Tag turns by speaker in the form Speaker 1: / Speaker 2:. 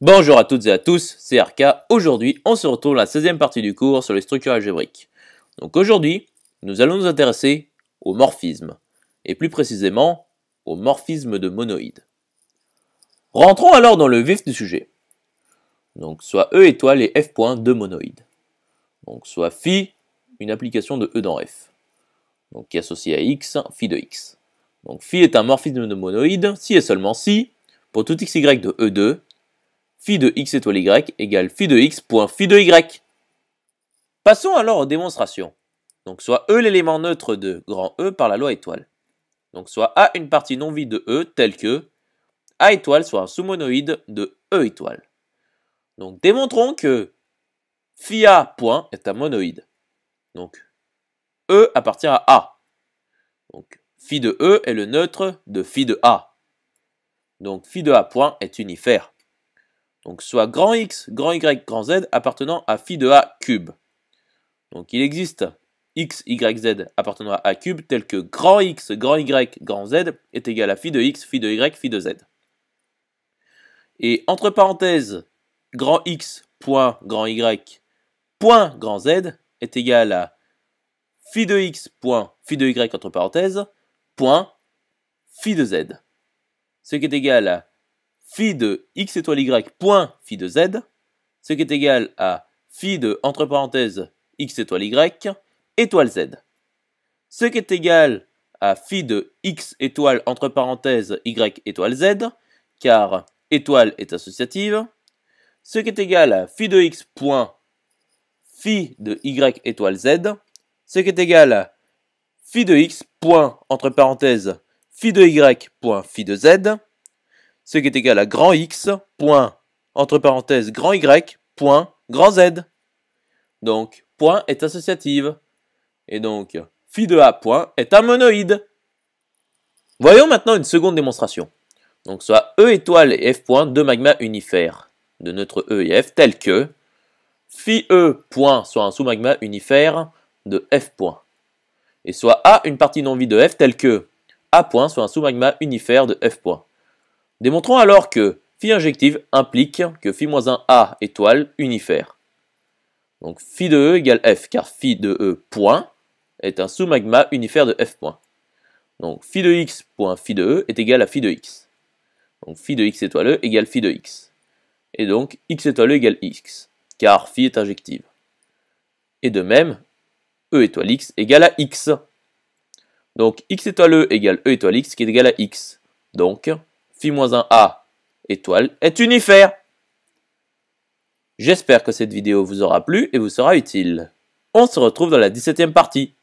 Speaker 1: Bonjour à toutes et à tous, c'est RK. Aujourd'hui, on se retrouve dans la 16e partie du cours sur les structures algébriques. Donc aujourd'hui, nous allons nous intéresser au morphisme, et plus précisément au morphisme de monoïdes. Rentrons alors dans le vif du sujet. Donc soit E étoile et F point de monoïdes. Donc soit phi, une application de E dans F. Donc qui est associée à X, phi de X. Donc phi est un morphisme de monoïde si et seulement si, pour tout xy de E2, phi de x étoile y égale phi de x point phi de y. Passons alors aux démonstrations. Donc soit E l'élément neutre de grand E par la loi étoile. Donc soit A une partie non vide de E telle que A étoile soit un sous-monoïde de E étoile. Donc démontrons que phi A point est un monoïde. Donc E appartient à A. Donc phi de E est le neutre de phi de A. Donc phi de A point est unifère. Donc soit grand X, grand Y, grand Z appartenant à phi de A cube. Donc il existe X, Y, Z appartenant à A cube tel que grand X, grand Y, grand Z est égal à phi de X, phi de Y, phi de Z. Et entre parenthèses, grand X point grand Y point grand Z est égal à phi de X point phi de Y entre parenthèses point phi de Z. Ce qui est égal à phi de x étoile y point phi de z, ce qui est égal à phi de, entre parenthèses, x étoile y, étoile z. Ce qui est égal à phi de x étoile entre parenthèses y étoile z, car étoile est associative, ce qui est égal à phi de x point phi de y étoile z, ce qui est égal à phi de x point entre parenthèses phi de y point phi de z, ce qui est égal à grand X, point, entre parenthèses, grand Y, point, grand Z. Donc, point est associative. Et donc, phi de A, point, est un monoïde. Voyons maintenant une seconde démonstration. Donc, soit E étoile et F point de magma unifère de notre E et F, tel que phi E point soit un sous-magma unifère de F point. Et soit A une partie non vie de F, tel que A point soit un sous-magma unifère de F point. Démontrons alors que phi injective implique que phi-1a étoile unifère. Donc phi de E égale F, car phi de E point est un sous-magma unifère de F point. Donc phi de X point phi de E est égal à phi de X. Donc phi de X étoile E égale phi de X. Et donc X étoile E égale X, car phi est injective. Et de même, E étoile X égale à X. Donc X étoile E égale E étoile X qui est égal à X. Donc phi 1 a étoile est unifère. J'espère que cette vidéo vous aura plu et vous sera utile. On se retrouve dans la 17e partie.